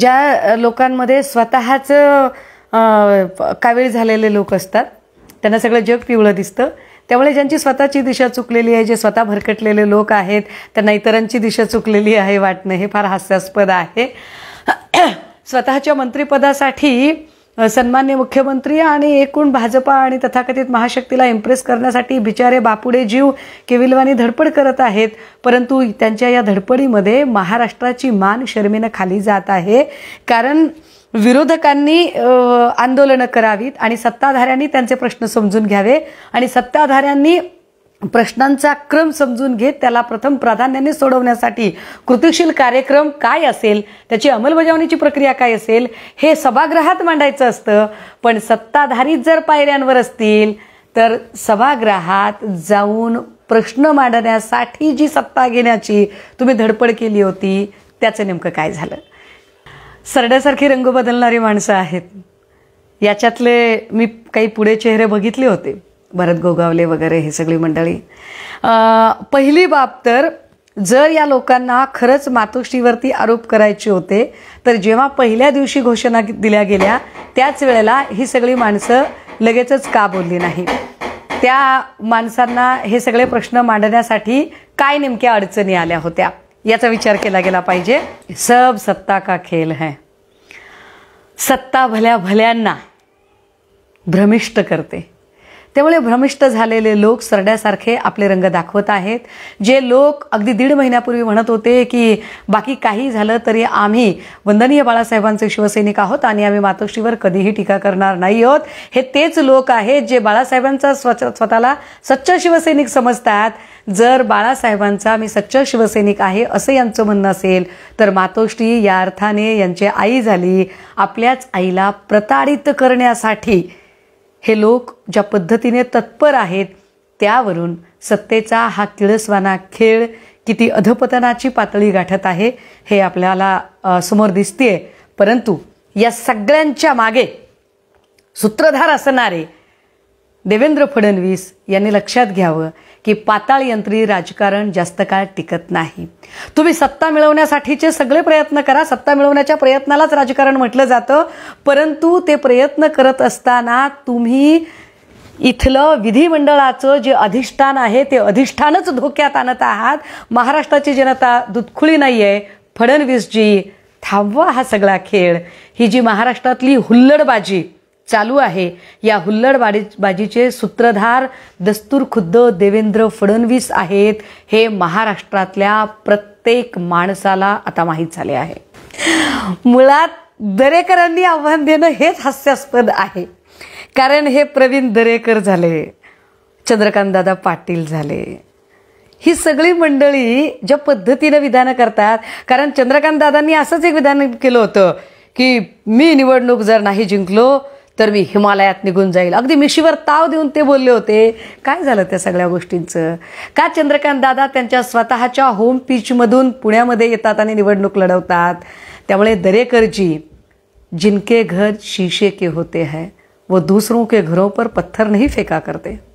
ज्या लोकांमध्ये स्वतःच कावीळ झालेले लोक असतात त्यांना सगळं जग पिवळं दिसतं त्यामुळे ज्यांची स्वतःची दिशा चुकलेली आहे जे स्वतः भरकटलेले लोक आहेत त्यांना इतरांची दिशा चुकलेली आहे वाटणं हे फार हास्यास्पद आहे स्वतःच्या मंत्रिपदासाठी सन्मान्य मुख्यमंत्री आणि एकूण भाजपा आणि तथाकथित महाशक्तीला इम्प्रेस करण्यासाठी बिचारे बापुडे जीव केविलवानी धडपड करत आहेत परंतु त्यांच्या या धडपडीमध्ये महाराष्ट्राची मान शर्मेनं खाली जात आहे कारण विरोधकांनी आंदोलनं करावीत आणि सत्ताधाऱ्यांनी त्यांचे प्रश्न समजून घ्यावे आणि सत्ताधाऱ्यांनी प्रश्नांचा क्रम समजून घेत त्याला प्रथम प्राधान्याने सोडवण्यासाठी कृतिशील कार्यक्रम काय असेल त्याची अंमलबजावणीची प्रक्रिया काय असेल हे सभागृहात मांडायचं असतं पण सत्ताधारीत जर पायऱ्यांवर असतील तर सभागृहात जाऊन प्रश्न मांडण्यासाठी जी सत्ता घेण्याची तुम्ही धडपड केली होती त्याचं नेमकं काय झालं सरड्यासारखी रंग बदलणारी माणसं आहेत याच्यातले मी काही पुढे चेहरे बघितले होते भरत गोगावले वगैरे हे सगळी मंडळी पहिली बाब तर जर या लोकांना खरंच मातोश्रीवरती आरोप करायचे होते तर जेव्हा पहिल्या दिवशी घोषणा दिल्या गेल्या त्याच वेळेला ही सगळी माणसं लगेचच का बोलली नाही त्या माणसांना हे सगळे प्रश्न मांडण्यासाठी काय नेमक्या अडचणी आल्या होत्या याचा विचार केला गेला पाहिजे सब सत्ता का खेल है सत्ता भल्या भल्यांना भ्रमिष्ट करते त्यामुळे भ्रमिष्ट झालेले लोक सरड्यासारखे आपले रंग दाखवत आहेत जे लोक अगदी दीड महिन्यापूर्वी म्हणत होते की बाकी काही झालं तरी आम्ही वंदनीय बाळासाहेबांचे शिवसैनिक आहोत आणि आम्ही मातोश्रीवर कधीही टीका करणार नाही आहोत हे तेच लोक आहेत जे बाळासाहेबांचा स्वतःला सच्च शिवसैनिक समजतात जर बाळासाहेबांचा मी सच्च शिवसैनिक आहे असं यांचं म्हणणं असेल तर मातोश्री या अर्थाने यांची आई झाली आपल्याच आईला प्रताडित करण्यासाठी हे लोक ज्या पद्धतीने तत्पर आहेत त्यावरून सत्तेचा हा किळसवाना खेळ किती अधपतनाची पातळी गाठत आहे हे आपल्याला समोर दिसते परंतु या सगळ्यांच्या मागे सूत्रधार असणारे देवेंद्र फडणवीस यांनी लक्षात घ्यावं की पाताळयंत्री राजकारण जास्त काळ टिकत नाही तुम्ही सत्ता मिळवण्यासाठीचे सगळे प्रयत्न करा सत्ता मिळवण्याच्या प्रयत्नालाच राजकारण म्हटलं जातं परंतु ते प्रयत्न करत असताना तुम्ही इथलं विधिमंडळाचं जे अधिष्ठान आहे ते अधिष्ठानच धोक्यात आणत आहात महाराष्ट्राची जनता दुतखुळी नाही आहे फडणवीसजी थांबवा हा सगळा खेळ ही जी महाराष्ट्रातली हुल्लडबाजी चालू आहे या हुल्लडबाजी बाजीचे सूत्रधार दस्तूर खुद्द देवेंद्र फडणवीस आहेत हे महाराष्ट्रातल्या प्रत्येक माणसाला आता माहीत झाले आहे मुळात दरेकरांनी आव्हान देणं हेच हास्यास्पद आहे कारण हे प्रवीण दरेकर झाले चंद्रकांतदादा पाटील झाले ही सगळी मंडळी ज्या पद्धतीनं विधानं करतात कारण चंद्रकांत दादांनी असंच एक विधान केलं होतं की मी निवडणूक जर नाही जिंकलो तर मी हिमालयात निघून जाईल अगदी मिशीवर ताव देऊन ते बोलले होते काय झालं त्या सगळ्या गोष्टींचं का चंद्रकांत दादा त्यांच्या स्वतःच्या होम पिचमधून पुण्यामध्ये येतात आणि निवडणूक लढवतात त्यामुळे दरेकरजी जिनके घर शीशे के होते है व दूसरों के घरों पर पत्थर नहीं फेका करते